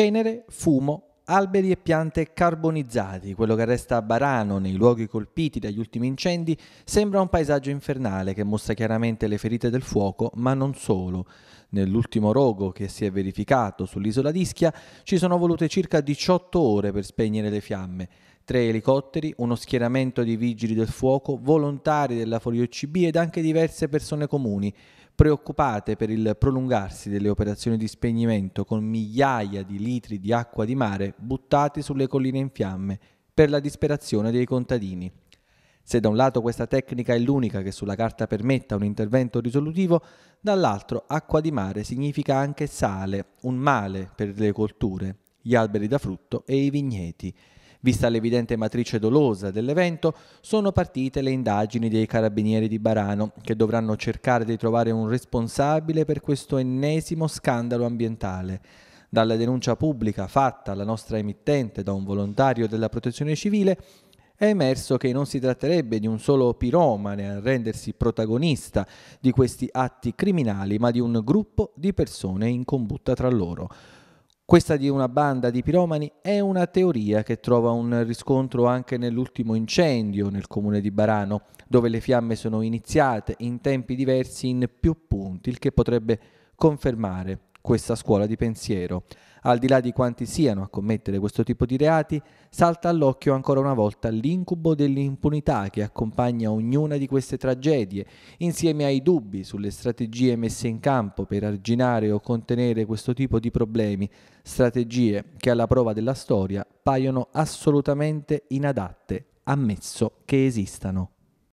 Cenere, fumo, alberi e piante carbonizzati, quello che resta a Barano nei luoghi colpiti dagli ultimi incendi, sembra un paesaggio infernale che mostra chiaramente le ferite del fuoco, ma non solo. Nell'ultimo rogo che si è verificato sull'isola d'Ischia ci sono volute circa 18 ore per spegnere le fiamme tre elicotteri, uno schieramento di vigili del fuoco, volontari della Folio CB ed anche diverse persone comuni, preoccupate per il prolungarsi delle operazioni di spegnimento con migliaia di litri di acqua di mare buttati sulle colline in fiamme per la disperazione dei contadini. Se da un lato questa tecnica è l'unica che sulla carta permetta un intervento risolutivo, dall'altro acqua di mare significa anche sale, un male per le colture, gli alberi da frutto e i vigneti. Vista l'evidente matrice dolosa dell'evento, sono partite le indagini dei carabinieri di Barano, che dovranno cercare di trovare un responsabile per questo ennesimo scandalo ambientale. Dalla denuncia pubblica fatta alla nostra emittente da un volontario della protezione civile, è emerso che non si tratterebbe di un solo piromane a rendersi protagonista di questi atti criminali, ma di un gruppo di persone in combutta tra loro. Questa di una banda di piromani è una teoria che trova un riscontro anche nell'ultimo incendio nel comune di Barano, dove le fiamme sono iniziate in tempi diversi in più punti, il che potrebbe confermare questa scuola di pensiero. Al di là di quanti siano a commettere questo tipo di reati, salta all'occhio ancora una volta l'incubo dell'impunità che accompagna ognuna di queste tragedie, insieme ai dubbi sulle strategie messe in campo per arginare o contenere questo tipo di problemi, strategie che alla prova della storia paiono assolutamente inadatte, ammesso che esistano.